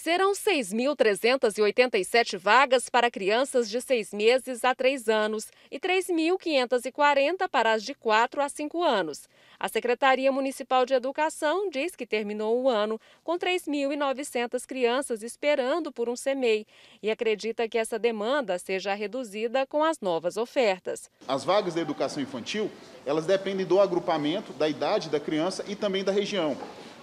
serão 6.387 vagas para crianças de 6 meses a 3 anos e 3.540 para as de 4 a 5 anos. A Secretaria Municipal de Educação diz que terminou o ano com 3.900 crianças esperando por um CMEI e acredita que essa demanda seja reduzida com as novas ofertas. As vagas da educação infantil, elas dependem do agrupamento, da idade da criança e também da região.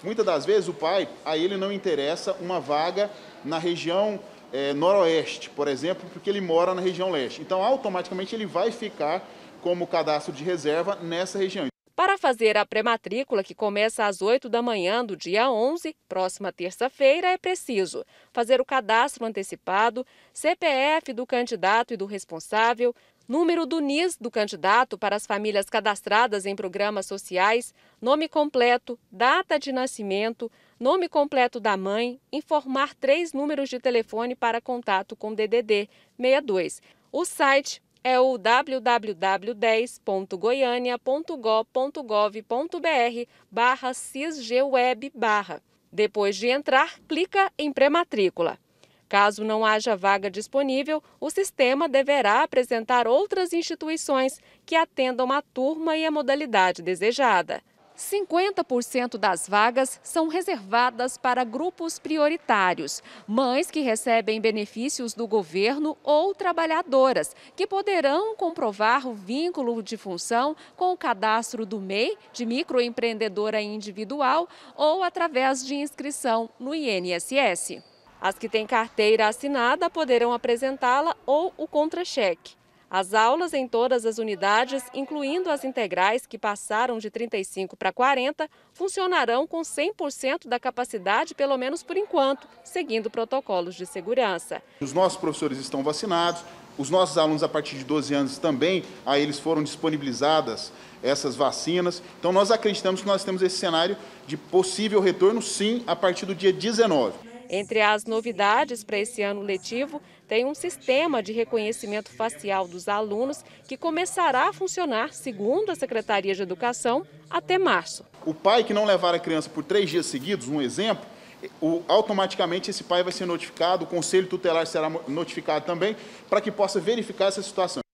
Muitas das vezes o pai, a ele não interessa uma vaga na região é, noroeste, por exemplo, porque ele mora na região leste. Então, automaticamente ele vai ficar como cadastro de reserva nessa região. Para fazer a pré-matrícula, que começa às 8 da manhã do dia 11, próxima terça-feira, é preciso fazer o cadastro antecipado, CPF do candidato e do responsável, número do NIS do candidato para as famílias cadastradas em programas sociais, nome completo, data de nascimento, nome completo da mãe, informar três números de telefone para contato com DDD 62. O site é o www.10.goiania.gov.br barra cisgweb barra. Depois de entrar, clica em pré-matrícula. Caso não haja vaga disponível, o sistema deverá apresentar outras instituições que atendam a turma e a modalidade desejada. 50% das vagas são reservadas para grupos prioritários, mães que recebem benefícios do governo ou trabalhadoras, que poderão comprovar o vínculo de função com o cadastro do MEI, de microempreendedora individual, ou através de inscrição no INSS. As que têm carteira assinada poderão apresentá-la ou o contra-cheque. As aulas em todas as unidades, incluindo as integrais que passaram de 35 para 40, funcionarão com 100% da capacidade, pelo menos por enquanto, seguindo protocolos de segurança. Os nossos professores estão vacinados, os nossos alunos a partir de 12 anos também, a eles foram disponibilizadas essas vacinas. Então nós acreditamos que nós temos esse cenário de possível retorno sim a partir do dia 19. Entre as novidades para esse ano letivo, tem um sistema de reconhecimento facial dos alunos que começará a funcionar, segundo a Secretaria de Educação, até março. O pai que não levar a criança por três dias seguidos, um exemplo, o, automaticamente esse pai vai ser notificado, o conselho tutelar será notificado também, para que possa verificar essa situação.